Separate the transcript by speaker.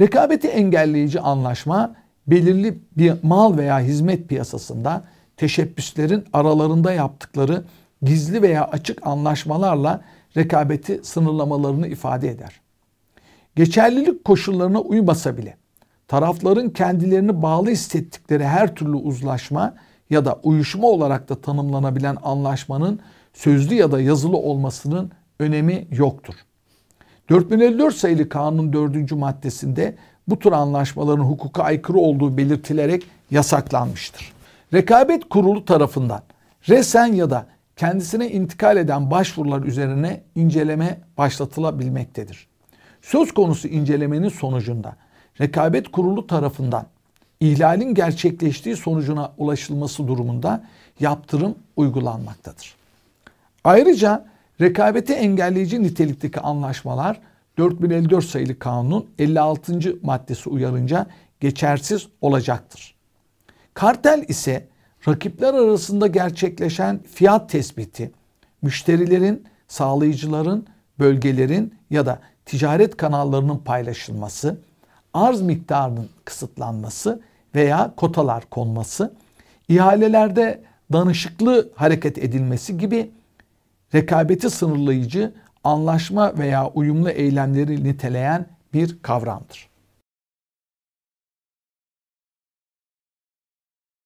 Speaker 1: Rekabeti engelleyici anlaşma belirli bir mal veya hizmet piyasasında teşebbüslerin aralarında yaptıkları gizli veya açık anlaşmalarla rekabeti sınırlamalarını ifade eder. Geçerlilik koşullarına uymasa bile tarafların kendilerini bağlı hissettikleri her türlü uzlaşma ya da uyuşma olarak da tanımlanabilen anlaşmanın sözlü ya da yazılı olmasının önemi yoktur. 4054 sayılı kanunun 4. maddesinde bu tür anlaşmaların hukuka aykırı olduğu belirtilerek yasaklanmıştır. Rekabet Kurulu tarafından resen ya da kendisine intikal eden başvurular üzerine inceleme başlatılabilmektedir. Söz konusu incelemenin sonucunda Rekabet Kurulu tarafından ihlalin gerçekleştiği sonucuna ulaşılması durumunda yaptırım uygulanmaktadır. Ayrıca Rekabeti engelleyici nitelikteki anlaşmalar 4054 sayılı kanunun 56. maddesi uyarınca geçersiz olacaktır. Kartel ise rakipler arasında gerçekleşen fiyat tespiti, müşterilerin, sağlayıcıların, bölgelerin ya da ticaret kanallarının paylaşılması, arz miktarının kısıtlanması veya kotalar konması, ihalelerde danışıklı hareket edilmesi gibi rekabeti sınırlayıcı anlaşma veya uyumlu eylemleri niteleyen bir kavramdır.